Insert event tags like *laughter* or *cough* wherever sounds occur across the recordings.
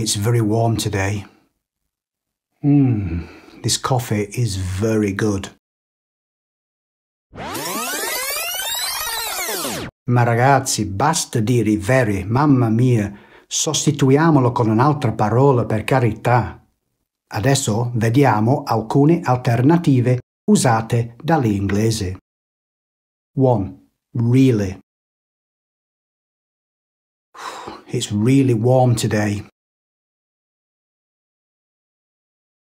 It's very warm today. Mmm, this coffee is very good. Ma ragazzi, basta dire very, mamma mia, sostituiamolo con un'altra parola per carità. Adesso vediamo alcune alternative usate dall'inglese. 1. Really. It's really warm today.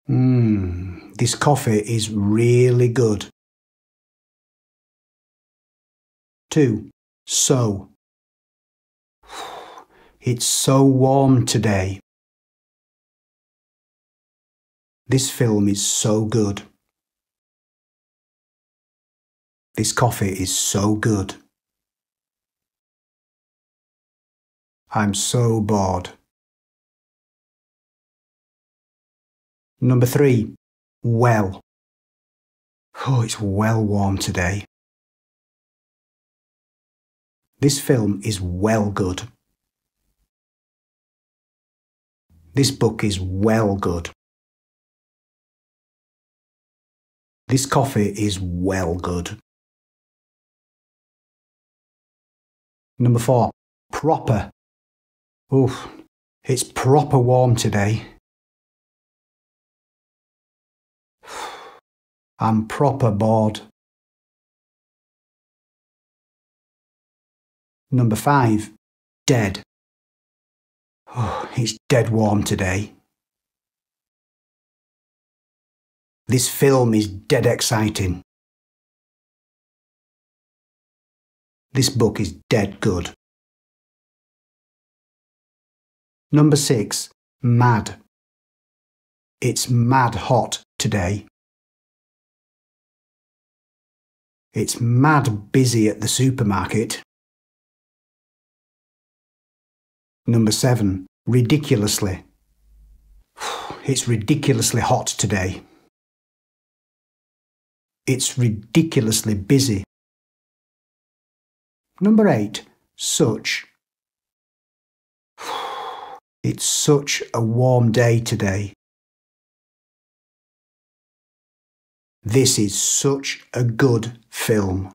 Mmm, this coffee is really good. 2. So. *sighs* It's so warm today. This film is so good. This coffee is so good. I'm so bored. Number three, well. Oh, it's well warm today. This film is well good. This book is well good. This coffee is well good. Number four, proper. Oof, it's proper warm today. I'm proper bored. Number five, dead. Oh, it's dead warm today. This film is dead exciting. This book is dead good. Number six, mad. It's mad hot today. It's mad busy at the supermarket. Number seven, ridiculously. *sighs* It's ridiculously hot today. It's ridiculously busy. Number eight, such. *sighs* It's such a warm day today. This is such a good film.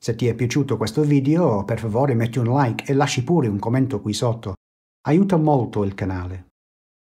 Se ti è piaciuto questo video, per favore metti un like e lasci pure un commento qui sotto. Aiuta molto il canale.